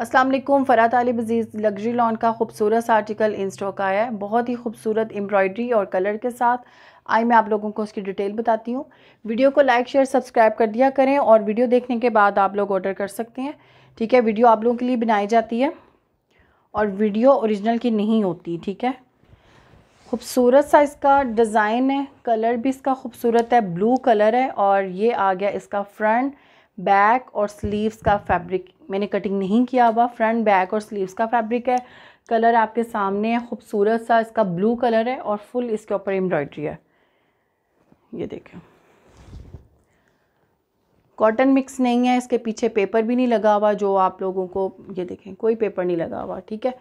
Aslam Farat Ali Aziz luxury lawn का खूबसूरत सा आर्टिकल इन स्टॉक आया है बहुत ही खूबसूरत एम्ब्रॉयडरी और कलर के साथ आई मैं आप लोगों को उसकी डिटेल बताती हूँ वीडियो को लाइक शेयर सब्सक्राइब कर दिया करें और वीडियो देखने के बाद आप लोग ऑर्डर कर सकते हैं ठीक है वीडियो आप लोगों के लिए बनाई जाती है और वीडियो औरिजिनल की नहीं होती ठीक है खूबसूरत सा इसका डिज़ाइन है कलर भी इसका खूबसूरत है ब्लू कलर है और ये आ गया इसका फ्रंट बैक और स्लीव्स का फैब्रिक मैंने कटिंग नहीं किया हुआ फ्रंट बैक और स्लीव्स का फैब्रिक है कलर आपके सामने है खूबसूरत सा इसका ब्लू कलर है और फुल इसके ऊपर एम्ब्रॉयड्री है ये देखें कॉटन मिक्स नहीं है इसके पीछे पेपर भी नहीं लगा हुआ जो आप लोगों को ये देखें कोई पेपर नहीं लगा हुआ ठीक है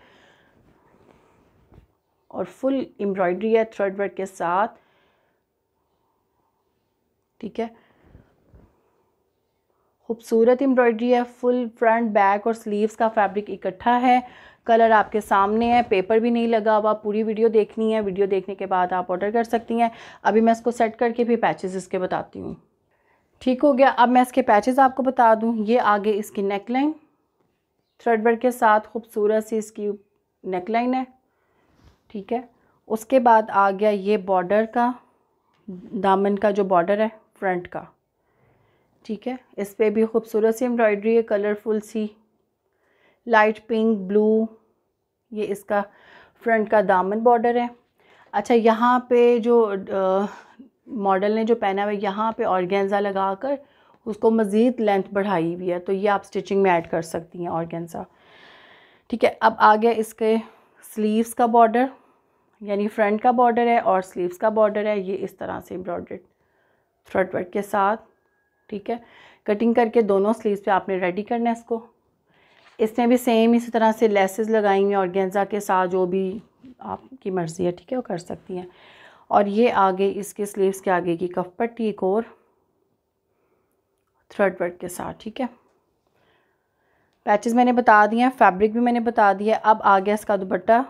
और फुल एम्ब्रॉयड्री है थ्रेड वर्क के साथ ठीक है खूबसूरत एम्ब्रॉयडरी है फुल फ्रंट बैक और स्लीव्स का फैब्रिक इकट्ठा है कलर आपके सामने है पेपर भी नहीं लगा हुआ पूरी वीडियो देखनी है वीडियो देखने के बाद आप ऑर्डर कर सकती हैं अभी मैं इसको सेट करके भी पैचेस इसके बताती हूँ ठीक हो गया अब मैं इसके पैचेस आपको बता दूँ ये आगे इसकी नेकलाइन थ्रेड वर्क के साथ खूबसूरत सी इसकी नेकलाइन है ठीक है उसके बाद आ गया ये बॉर्डर का दामन का जो बॉर्डर है फ्रंट का ठीक है इस पर भी खूबसूरत सी एम्ब्रॉयडरी है कलरफुल सी लाइट पिंक ब्लू ये इसका फ्रंट का दामन बॉर्डर है अच्छा यहाँ पे जो मॉडल ने जो पहना हुआ है यहाँ पे ऑर्गेन्ज़ा लगा कर उसको मज़ीद लेंथ बढ़ाई हुई है तो ये आप स्टिचिंग में ऐड कर सकती हैं ऑर्गेन्ज़ा ठीक है अब आ गया इसके स्लीव्स का बॉर्डर यानी फ्रंट का बॉर्डर है और स्लीव्स का बॉर्डर है ये इस तरह से एम्ब्रॉयड्रेड थ्रेड वर्क के साथ ठीक है कटिंग करके दोनों स्लीव्स पे आपने रेडी करना है इसको इसमें भी सेम इसी तरह से लेसेस लगाएंगे और गेंजा के साथ जो भी आपकी मर्ज़ी है ठीक है वो कर सकती हैं और ये आगे इसके स्लीव्स के आगे की कफ पट्टी एक और थ्रेड वर्क के साथ ठीक है पैचेस मैंने बता दिए हैं फैब्रिक भी मैंने बता दिया अब आ गया इसका दुपट्टा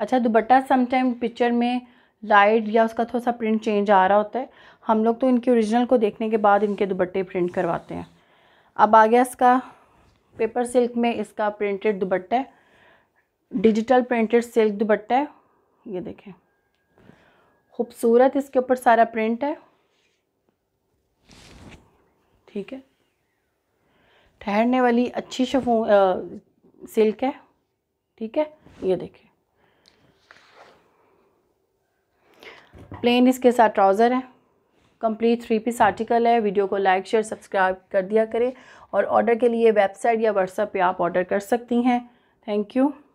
अच्छा दुपट्टा समटाइम पिक्चर में लाइट या उसका थोड़ा सा प्रिंट चेंज आ रहा होता है हम लोग तो इनके ओरिजिनल को देखने के बाद इनके दुपट्टे प्रिंट करवाते हैं अब आ गया इसका पेपर सिल्क में इसका printed dupatta digital printed silk dupatta है ये देखें खूबसूरत इसके ऊपर सारा प्रिंट है ठीक है ठहरने वाली अच्छी शफू सिल्क है ठीक है ये देखें प्लेन इसके साथ ट्राउज़र है कंप्लीट थ्री पीस आर्टिकल है वीडियो को लाइक शेयर सब्सक्राइब कर दिया करें और ऑर्डर के लिए वेबसाइट या व्हाट्सएप पे आप ऑर्डर कर सकती हैं थैंक यू